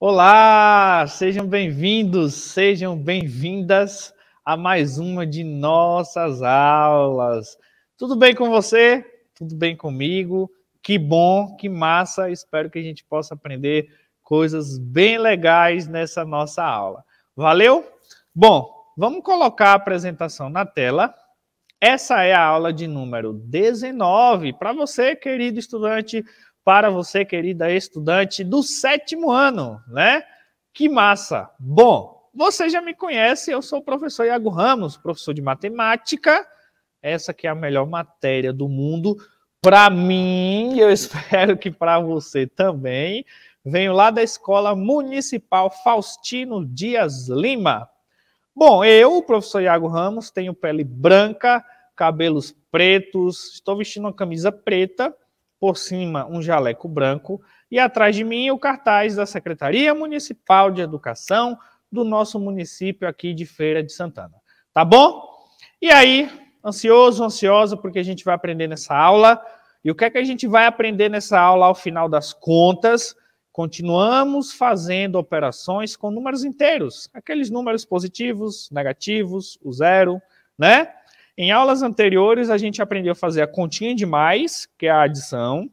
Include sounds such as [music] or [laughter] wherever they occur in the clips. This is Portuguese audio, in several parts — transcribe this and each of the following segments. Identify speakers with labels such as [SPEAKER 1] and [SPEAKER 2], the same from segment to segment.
[SPEAKER 1] Olá, sejam bem-vindos, sejam bem-vindas a mais uma de nossas aulas. Tudo bem com você? Tudo bem comigo? Que bom, que massa! Espero que a gente possa aprender coisas bem legais nessa nossa aula. Valeu? Bom, vamos colocar a apresentação na tela. Essa é a aula de número 19 para você, querido estudante para você, querida estudante do sétimo ano, né? Que massa! Bom, você já me conhece, eu sou o professor Iago Ramos, professor de matemática. Essa que é a melhor matéria do mundo para mim, eu [laughs] espero que para você também. Venho lá da Escola Municipal Faustino Dias Lima. Bom, eu, o professor Iago Ramos, tenho pele branca, cabelos pretos, estou vestindo uma camisa preta por cima um jaleco branco e atrás de mim o cartaz da Secretaria Municipal de Educação do nosso município aqui de Feira de Santana. Tá bom? E aí, ansioso, ansiosa, porque a gente vai aprender nessa aula. E o que é que a gente vai aprender nessa aula ao final das contas? Continuamos fazendo operações com números inteiros, aqueles números positivos, negativos, o zero, né? Em aulas anteriores, a gente aprendeu a fazer a continha de mais, que é a adição,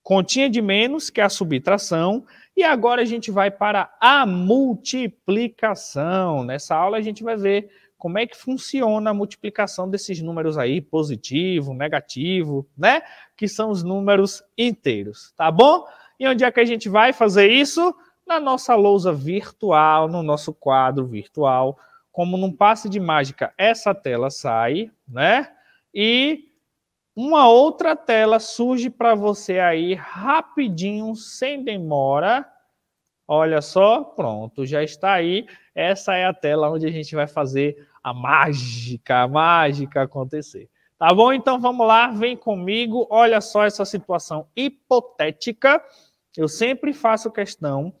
[SPEAKER 1] continha de menos, que é a subtração, e agora a gente vai para a multiplicação. Nessa aula a gente vai ver como é que funciona a multiplicação desses números aí, positivo, negativo, né? Que são os números inteiros, tá bom? E onde é que a gente vai fazer isso? Na nossa lousa virtual, no nosso quadro virtual como num passe de mágica, essa tela sai, né? E uma outra tela surge para você aí rapidinho, sem demora. Olha só, pronto, já está aí. Essa é a tela onde a gente vai fazer a mágica, a mágica acontecer. Tá bom? Então vamos lá, vem comigo. Olha só essa situação hipotética. Eu sempre faço questão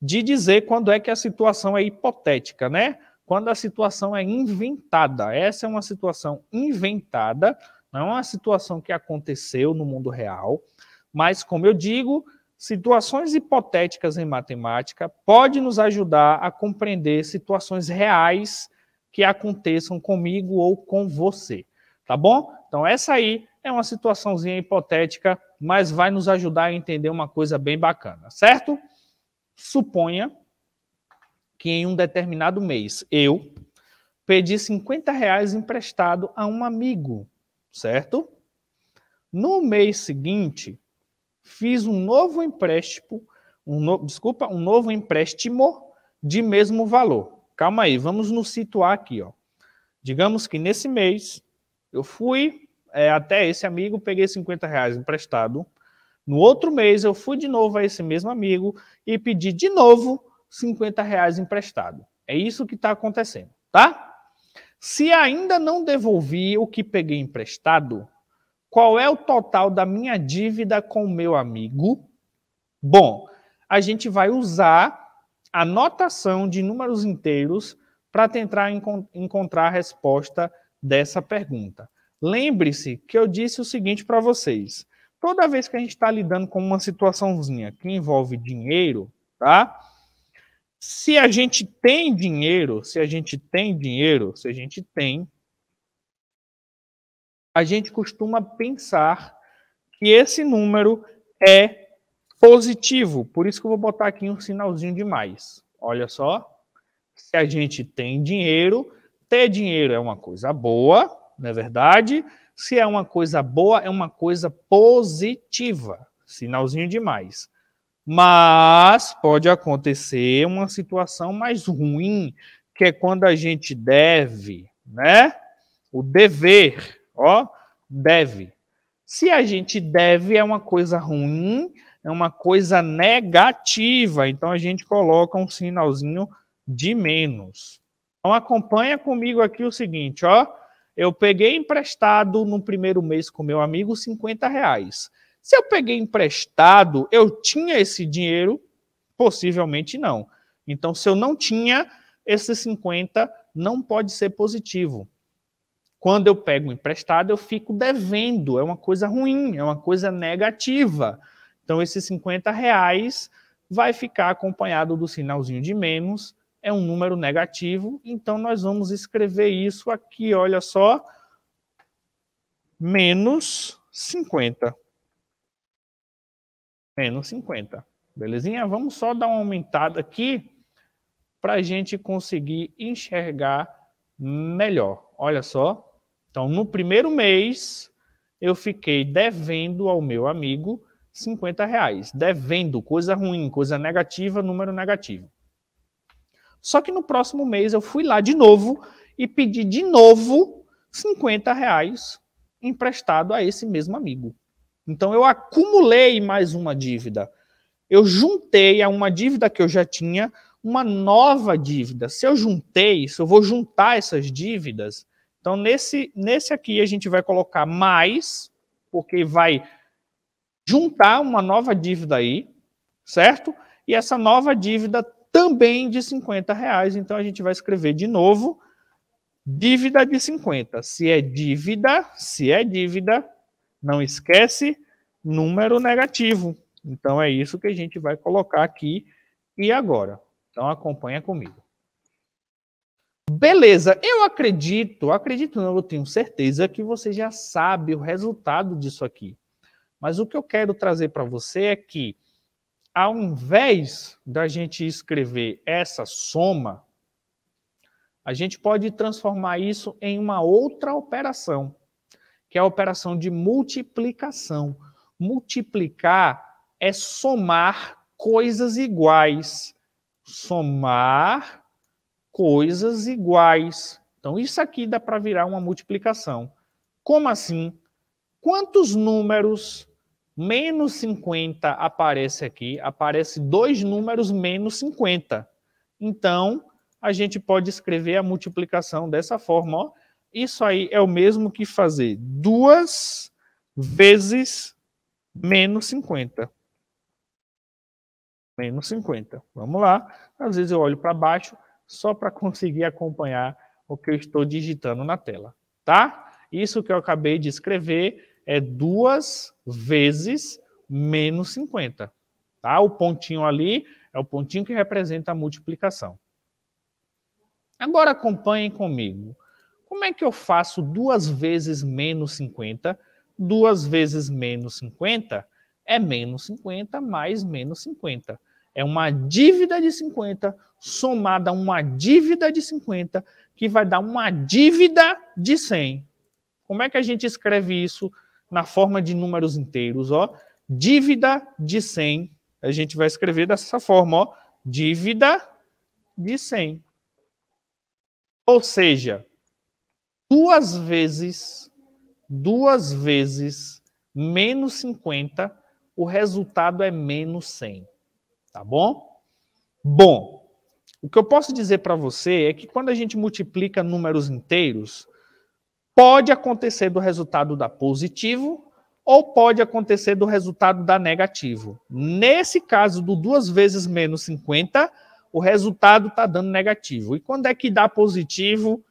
[SPEAKER 1] de dizer quando é que a situação é hipotética, né? quando a situação é inventada. Essa é uma situação inventada, não é uma situação que aconteceu no mundo real, mas, como eu digo, situações hipotéticas em matemática pode nos ajudar a compreender situações reais que aconteçam comigo ou com você, tá bom? Então essa aí é uma situaçãozinha hipotética, mas vai nos ajudar a entender uma coisa bem bacana, certo? Suponha que em um determinado mês eu pedi 50 reais emprestado a um amigo, certo? No mês seguinte, fiz um novo empréstimo, um no, desculpa, um novo empréstimo de mesmo valor. Calma aí, vamos nos situar aqui, ó. Digamos que nesse mês eu fui é, até esse amigo, peguei 50 reais emprestado. No outro mês eu fui de novo a esse mesmo amigo e pedi de novo 50 reais emprestado. É isso que está acontecendo, tá? Se ainda não devolvi o que peguei emprestado, qual é o total da minha dívida com o meu amigo? Bom, a gente vai usar a notação de números inteiros para tentar encontrar a resposta dessa pergunta. Lembre-se que eu disse o seguinte para vocês: toda vez que a gente está lidando com uma situaçãozinha que envolve dinheiro, tá? Se a gente tem dinheiro, se a gente tem dinheiro, se a gente tem, a gente costuma pensar que esse número é positivo. Por isso que eu vou botar aqui um sinalzinho de mais. Olha só. Se a gente tem dinheiro, ter dinheiro é uma coisa boa, não é verdade? Se é uma coisa boa, é uma coisa positiva. Sinalzinho de mais. Mas pode acontecer uma situação mais ruim, que é quando a gente deve, né? O dever, ó, deve. Se a gente deve é uma coisa ruim, é uma coisa negativa, então a gente coloca um sinalzinho de menos. Então acompanha comigo aqui o seguinte, ó. Eu peguei emprestado no primeiro mês com meu amigo 50 reais. Se eu peguei emprestado, eu tinha esse dinheiro? Possivelmente não. Então, se eu não tinha, esse 50 não pode ser positivo. Quando eu pego emprestado, eu fico devendo. É uma coisa ruim, é uma coisa negativa. Então, esses 50 reais vai ficar acompanhado do sinalzinho de menos, é um número negativo, então nós vamos escrever isso aqui, olha só, menos 50 menos 50. Belezinha? Vamos só dar uma aumentada aqui para a gente conseguir enxergar melhor. Olha só. Então, no primeiro mês, eu fiquei devendo ao meu amigo 50 reais. Devendo, coisa ruim, coisa negativa, número negativo. Só que no próximo mês eu fui lá de novo e pedi de novo 50 reais emprestado a esse mesmo amigo. Então eu acumulei mais uma dívida. Eu juntei a uma dívida que eu já tinha uma nova dívida. Se eu juntei, se eu vou juntar essas dívidas, então nesse nesse aqui a gente vai colocar mais, porque vai juntar uma nova dívida aí, certo? E essa nova dívida também de 50 reais. Então a gente vai escrever de novo dívida de 50. Se é dívida, se é dívida, não esquece número negativo. Então é isso que a gente vai colocar aqui e agora. Então acompanha comigo. Beleza, eu acredito, acredito não, eu tenho certeza que você já sabe o resultado disso aqui. Mas o que eu quero trazer para você é que, ao invés da gente escrever essa soma, a gente pode transformar isso em uma outra operação que é a operação de multiplicação. Multiplicar é somar coisas iguais. Somar coisas iguais. Então, isso aqui dá para virar uma multiplicação. Como assim? Quantos números menos 50 aparece aqui? Aparece dois números menos 50. Então, a gente pode escrever a multiplicação dessa forma, ó isso aí é o mesmo que fazer duas vezes menos 50. Menos 50. Vamos lá. Às vezes eu olho para baixo só para conseguir acompanhar o que eu estou digitando na tela, tá? Isso que eu acabei de escrever é duas vezes menos 50, tá? O pontinho ali é o pontinho que representa a multiplicação. Agora acompanhem comigo. Como é que eu faço duas vezes menos 50? Duas vezes menos 50 é menos 50 mais menos 50. É uma dívida de 50 somada a uma dívida de 50 que vai dar uma dívida de 100. Como é que a gente escreve isso na forma de números inteiros? Ó? Dívida de 100. A gente vai escrever dessa forma. Ó. Dívida de 100. Ou seja, duas vezes, duas vezes menos 50, o resultado é menos 100. Tá bom? Bom, o que eu posso dizer para você é que quando a gente multiplica números inteiros, pode acontecer do resultado da positivo ou pode acontecer do resultado da negativo. Nesse caso do duas vezes menos 50, o resultado está dando negativo. E quando é que dá positivo?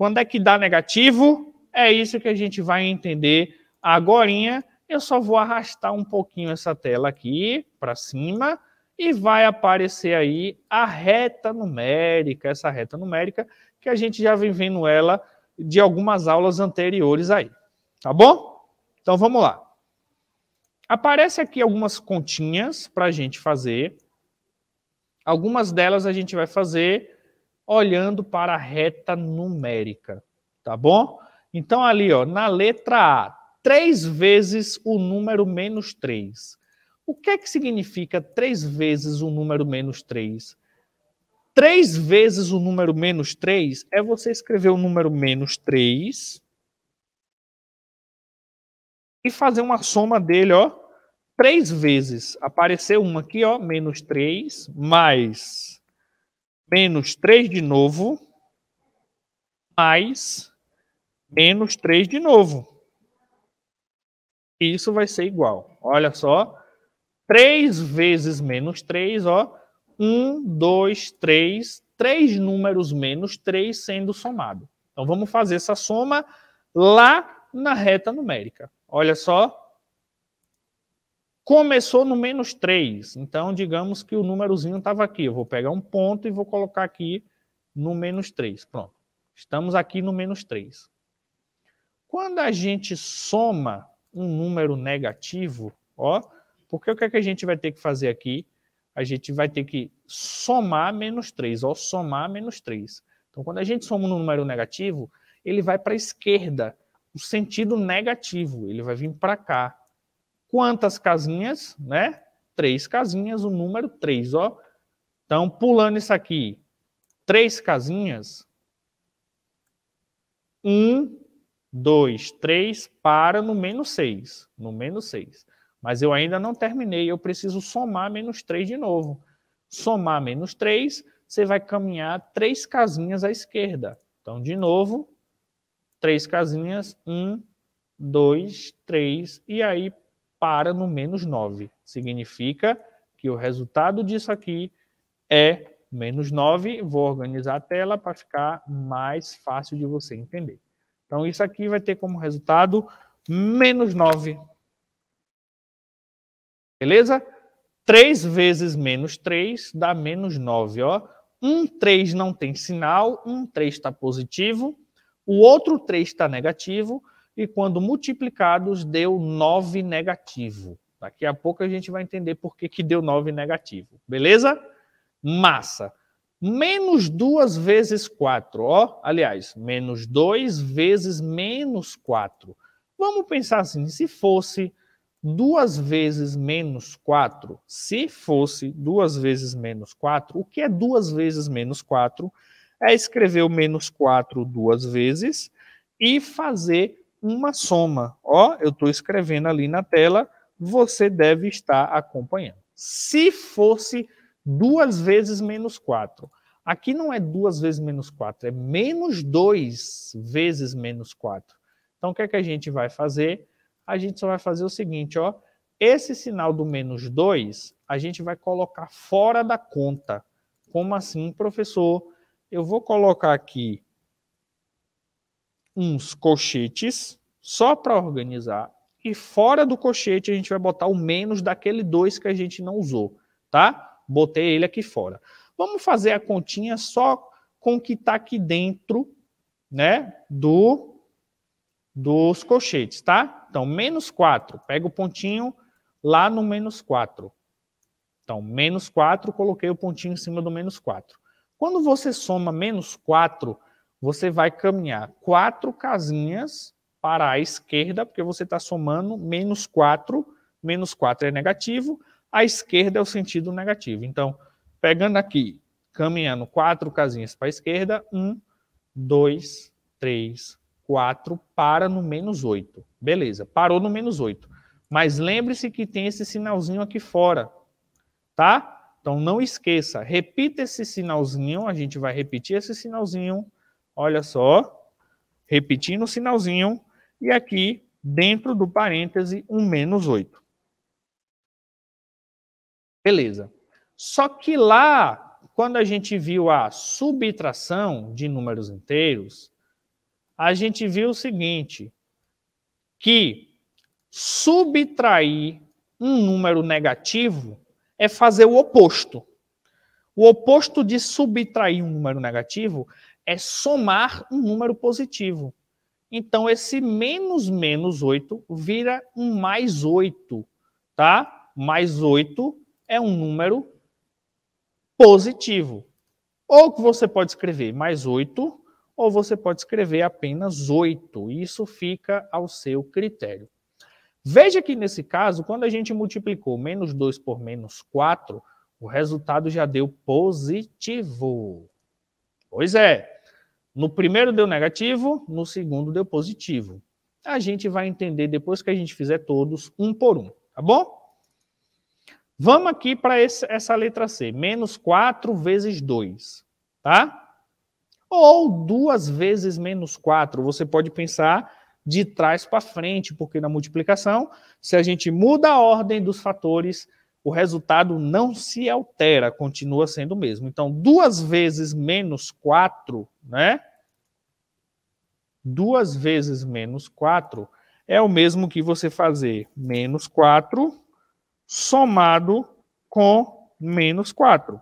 [SPEAKER 1] Quando é que dá negativo? É isso que a gente vai entender agora. Eu só vou arrastar um pouquinho essa tela aqui para cima e vai aparecer aí a reta numérica, essa reta numérica que a gente já vem vendo ela de algumas aulas anteriores aí. Tá bom? Então vamos lá. Aparece aqui algumas continhas para a gente fazer. Algumas delas a gente vai fazer olhando para a reta numérica, tá bom? Então, ali, ó, na letra A, três vezes o número menos 3. O que é que significa três vezes o número menos 3? Três vezes o número menos 3 é você escrever o número menos 3 e fazer uma soma dele, ó, três vezes. Apareceu uma aqui, ó, menos 3, mais menos 3 de novo, mais menos 3 de novo. Isso vai ser igual. Olha só. 3 vezes menos 3, ó. 1, 2, 3. 3 números menos 3 sendo somado. Então, vamos fazer essa soma lá na reta numérica. Olha só. Começou no menos 3, então digamos que o númerozinho estava aqui. Eu vou pegar um ponto e vou colocar aqui no menos 3. Pronto, estamos aqui no menos 3. Quando a gente soma um número negativo, ó, porque o que, é que a gente vai ter que fazer aqui? A gente vai ter que somar menos 3, ó, somar menos 3. Então, quando a gente soma um número negativo, ele vai para a esquerda, o sentido negativo, ele vai vir para cá. Quantas casinhas, né? Três casinhas, o número três, ó. Então, pulando isso aqui, três casinhas. Um, dois, três, para no menos seis, no menos seis. Mas eu ainda não terminei, eu preciso somar menos três de novo. Somar menos três, você vai caminhar três casinhas à esquerda. Então, de novo, três casinhas, um, dois, três, e aí para no menos 9. Significa que o resultado disso aqui é menos 9. Vou organizar a tela para ficar mais fácil de você entender. Então, isso aqui vai ter como resultado menos 9. Beleza? 3 vezes menos 3 dá menos 9. Ó. Um 3 não tem sinal, um 3 está positivo, o outro 3 está negativo, e quando multiplicados deu 9 negativo. Daqui a pouco a gente vai entender por que, que deu 9 negativo. Beleza? Massa. Menos 2 vezes 4. Ó, aliás, menos 2 vezes menos 4. Vamos pensar assim, se fosse 2 vezes menos 4, se fosse 2 vezes menos 4, o que é 2 vezes menos 4? É escrever o menos 4 duas vezes e fazer uma soma. Ó, eu estou escrevendo ali na tela, você deve estar acompanhando. Se fosse duas vezes menos 4. Aqui não é duas vezes menos 4, é menos 2 vezes menos 4. Então, o que é que a gente vai fazer? A gente só vai fazer o seguinte, ó. Esse sinal do menos 2, a gente vai colocar fora da conta. Como assim, professor? Eu vou colocar aqui uns colchetes só para organizar e fora do colchete a gente vai botar o menos daquele 2 que a gente não usou, tá? Botei ele aqui fora. Vamos fazer a continha só com o que está aqui dentro, né, do dos colchetes, tá? Então, menos 4, pega o pontinho lá no menos 4. Então, menos 4, coloquei o pontinho em cima do menos 4. Quando você soma menos 4 você vai caminhar quatro casinhas para a esquerda, porque você está somando menos 4, menos 4 é negativo, a esquerda é o sentido negativo. Então, pegando aqui, caminhando quatro casinhas para a esquerda, 1, 2, 3, 4, para no menos 8. Beleza, parou no menos 8. Mas lembre-se que tem esse sinalzinho aqui fora, tá? Então não esqueça, repita esse sinalzinho, a gente vai repetir esse sinalzinho Olha só, repetindo o sinalzinho, e aqui, dentro do parêntese, um menos 8. Beleza. Só que lá, quando a gente viu a subtração de números inteiros, a gente viu o seguinte, que subtrair um número negativo é fazer o oposto. O oposto de subtrair um número negativo é somar um número positivo. Então, esse menos menos 8 vira um mais 8, tá? Mais 8 é um número positivo. Ou você pode escrever mais 8, ou você pode escrever apenas 8. Isso fica ao seu critério. Veja que nesse caso, quando a gente multiplicou menos 2 por menos 4, o resultado já deu positivo. Pois é. No primeiro deu negativo, no segundo deu positivo. A gente vai entender depois que a gente fizer todos um por um, tá bom? Vamos aqui para essa letra C. Menos 4 vezes 2, tá? Ou duas vezes menos 4. Você pode pensar de trás para frente, porque na multiplicação, se a gente muda a ordem dos fatores, o resultado não se altera, continua sendo o mesmo. Então, duas vezes menos 4, né? Duas vezes menos 4 é o mesmo que você fazer menos 4 somado com menos 4.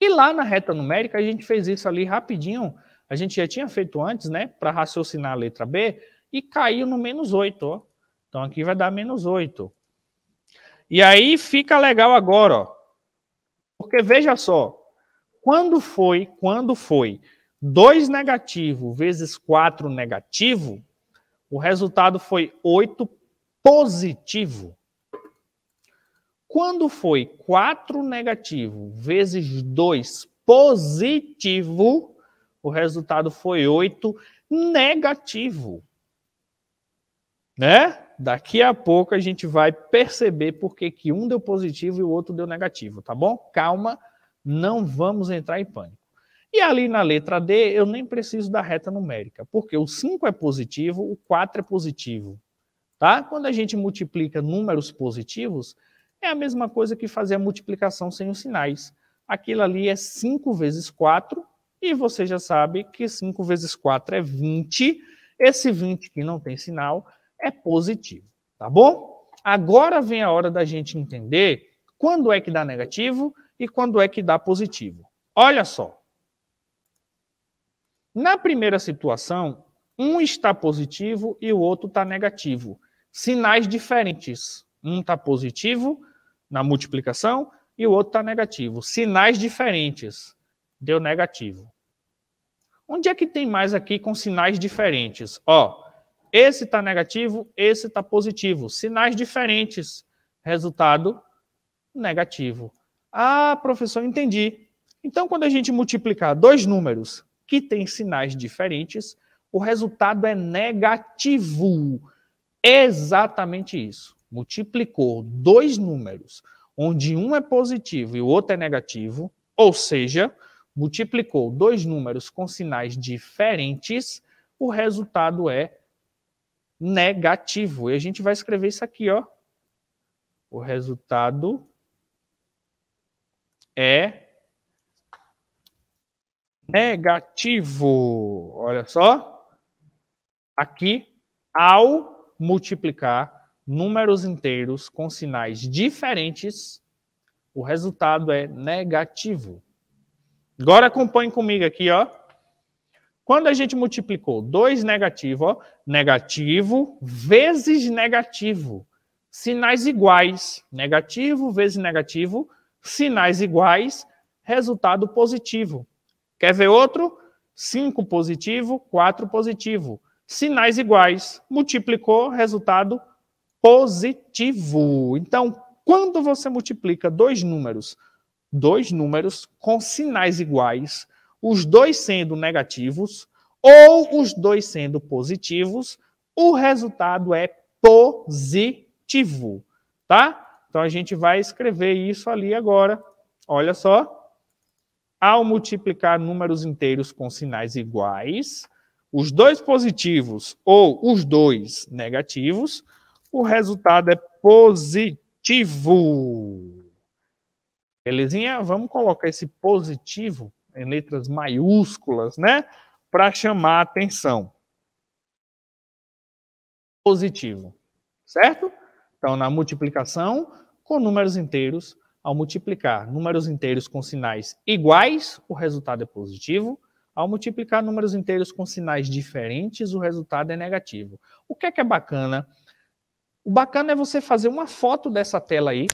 [SPEAKER 1] E lá na reta numérica, a gente fez isso ali rapidinho. A gente já tinha feito antes, né? Para raciocinar a letra B. E caiu no menos 8, ó. Então aqui vai dar menos 8. E aí fica legal agora, ó. Porque veja só, quando foi, quando foi 2 negativo vezes 4 negativo, o resultado foi 8 positivo. Quando foi 4 negativo vezes 2 positivo, o resultado foi 8 negativo. Né? Daqui a pouco a gente vai perceber por que um deu positivo e o outro deu negativo, tá bom? Calma, não vamos entrar em pânico. E ali na letra D, eu nem preciso da reta numérica, porque o 5 é positivo, o 4 é positivo. Tá? Quando a gente multiplica números positivos, é a mesma coisa que fazer a multiplicação sem os sinais. Aquilo ali é 5 vezes 4, e você já sabe que 5 vezes 4 é 20. Esse 20 que não tem sinal é positivo, tá bom? Agora vem a hora da gente entender quando é que dá negativo e quando é que dá positivo. Olha só. Na primeira situação, um está positivo e o outro está negativo. Sinais diferentes. Um está positivo na multiplicação e o outro está negativo. Sinais diferentes. Deu negativo. Onde é que tem mais aqui com sinais diferentes? Ó, esse está negativo, esse está positivo. Sinais diferentes. Resultado negativo. Ah, professor, entendi. Então, quando a gente multiplicar dois números que têm sinais diferentes, o resultado é negativo. Exatamente isso. Multiplicou dois números onde um é positivo e o outro é negativo, ou seja, multiplicou dois números com sinais diferentes, o resultado é negativo. E a gente vai escrever isso aqui, ó. O resultado é negativo. Olha só. Aqui, ao multiplicar números inteiros com sinais diferentes, o resultado é negativo. Agora acompanhe comigo aqui, ó. Quando a gente multiplicou 2 negativo, ó, negativo vezes negativo, sinais iguais, negativo vezes negativo, sinais iguais, resultado positivo. Quer ver outro? 5 positivo, 4 positivo, sinais iguais, multiplicou, resultado positivo. Então, quando você multiplica dois números, dois números com sinais iguais, os dois sendo negativos ou os dois sendo positivos, o resultado é positivo, tá? Então a gente vai escrever isso ali agora. Olha só. Ao multiplicar números inteiros com sinais iguais, os dois positivos ou os dois negativos, o resultado é positivo. Belezinha? Vamos colocar esse positivo em letras maiúsculas, né? Para chamar a atenção. Positivo, certo? Então, na multiplicação, com números inteiros, ao multiplicar números inteiros com sinais iguais, o resultado é positivo. Ao multiplicar números inteiros com sinais diferentes, o resultado é negativo. O que é que é bacana? O bacana é você fazer uma foto dessa tela aí,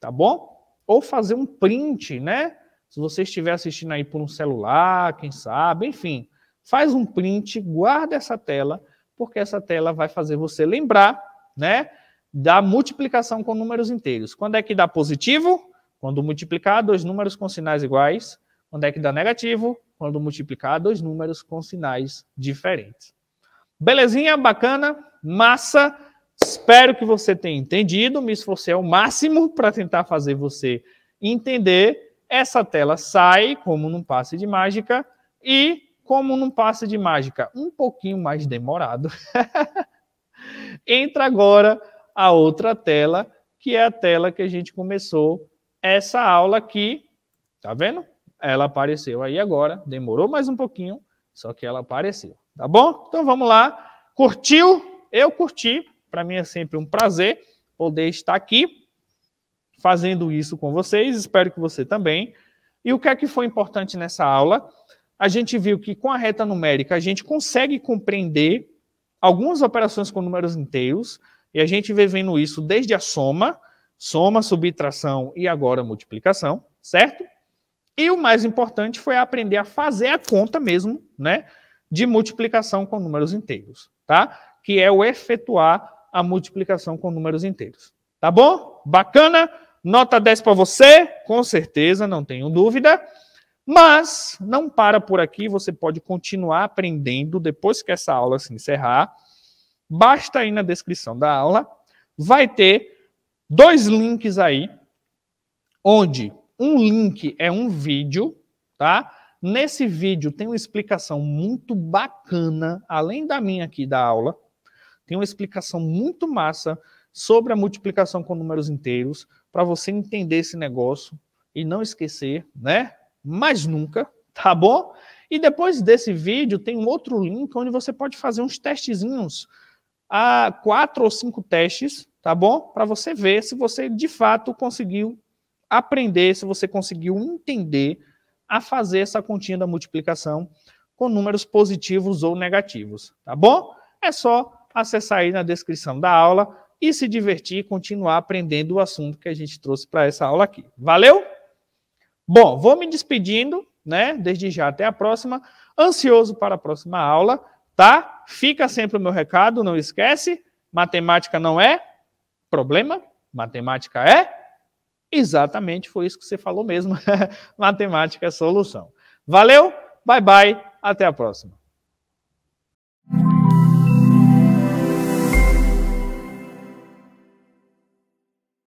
[SPEAKER 1] tá bom? Ou fazer um print, né? Se você estiver assistindo aí por um celular, quem sabe, enfim, faz um print, guarda essa tela, porque essa tela vai fazer você lembrar, né, da multiplicação com números inteiros. Quando é que dá positivo? Quando multiplicar dois números com sinais iguais. Quando é que dá negativo? Quando multiplicar dois números com sinais diferentes. Belezinha? Bacana? Massa? Espero que você tenha entendido. Me esforcei ao máximo para tentar fazer você entender. Essa tela sai, como num passe de mágica, e como num passe de mágica um pouquinho mais demorado, [laughs] entra agora a outra tela, que é a tela que a gente começou essa aula aqui. Tá vendo? Ela apareceu aí agora, demorou mais um pouquinho, só que ela apareceu. Tá bom? Então vamos lá. Curtiu? Eu curti. Para mim é sempre um prazer poder estar aqui fazendo isso com vocês, espero que você também. E o que é que foi importante nessa aula? A gente viu que com a reta numérica a gente consegue compreender algumas operações com números inteiros, e a gente vem vendo isso desde a soma, soma, subtração e agora multiplicação, certo? E o mais importante foi aprender a fazer a conta mesmo, né, de multiplicação com números inteiros, tá? Que é o efetuar a multiplicação com números inteiros. Tá bom? Bacana? Nota 10 para você? Com certeza, não tenho dúvida. Mas não para por aqui, você pode continuar aprendendo depois que essa aula se encerrar. Basta ir na descrição da aula, vai ter dois links aí, onde um link é um vídeo, tá? Nesse vídeo tem uma explicação muito bacana, além da minha aqui da aula, tem uma explicação muito massa sobre a multiplicação com números inteiros, para você entender esse negócio e não esquecer, né? Mais nunca, tá bom? E depois desse vídeo tem um outro link onde você pode fazer uns testezinhos, a quatro ou cinco testes, tá bom? Para você ver se você de fato conseguiu aprender, se você conseguiu entender a fazer essa continha da multiplicação com números positivos ou negativos, tá bom? É só acessar aí na descrição da aula e se divertir e continuar aprendendo o assunto que a gente trouxe para essa aula aqui. Valeu? Bom, vou me despedindo, né? Desde já até a próxima. Ansioso para a próxima aula, tá? Fica sempre o meu recado, não esquece. Matemática não é problema, matemática é exatamente foi isso que você falou mesmo. [laughs] matemática é solução. Valeu, bye bye, até a próxima.